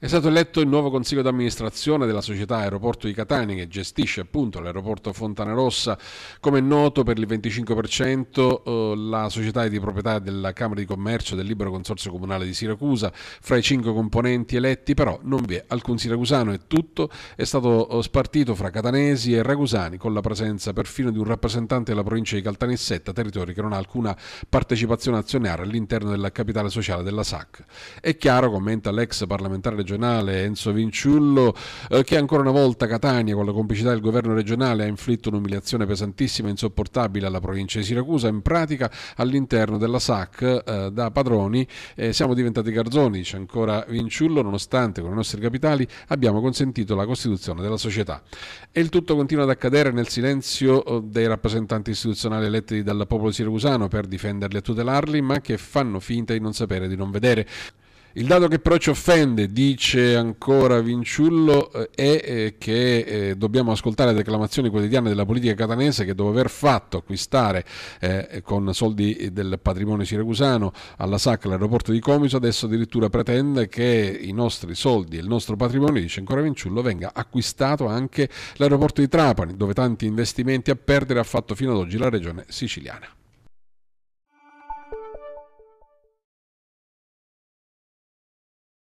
È stato eletto il nuovo consiglio d'amministrazione della società Aeroporto di Catania che gestisce appunto l'aeroporto Fontana Come è noto per il 25% eh, la società è di proprietà della Camera di Commercio del Libero Consorzio Comunale di Siracusa. Fra i cinque componenti eletti però non vi è alcun siracusano e tutto è stato eh, spartito fra catanesi e ragusani con la presenza perfino di un rappresentante della provincia di Caltanissetta, territorio che non ha alcuna partecipazione azionaria all'interno della capitale sociale della SAC. È chiaro, commenta l'ex parlamentare regionale Enzo Vinciullo eh, che ancora una volta Catania con la complicità del governo regionale ha inflitto un'umiliazione pesantissima e insopportabile alla provincia di Siracusa in pratica all'interno della SAC eh, da padroni eh, siamo diventati garzoni dice ancora Vinciullo nonostante con i nostri capitali abbiamo consentito la costituzione della società e il tutto continua ad accadere nel silenzio dei rappresentanti istituzionali eletti dal popolo siracusano per difenderli e tutelarli ma che fanno finta di non sapere di non vedere il dato che però ci offende, dice ancora Vinciullo, eh, è eh, che eh, dobbiamo ascoltare le declamazioni quotidiane della politica catanese che dopo aver fatto acquistare con soldi del patrimonio siracusano alla SAC l'aeroporto di Comiso, adesso addirittura pretende che i nostri soldi e il nostro patrimonio, dice ancora Vinciullo, venga acquistato anche l'aeroporto di Trapani, dove tanti investimenti a perdere ha fatto fino ad oggi la regione siciliana.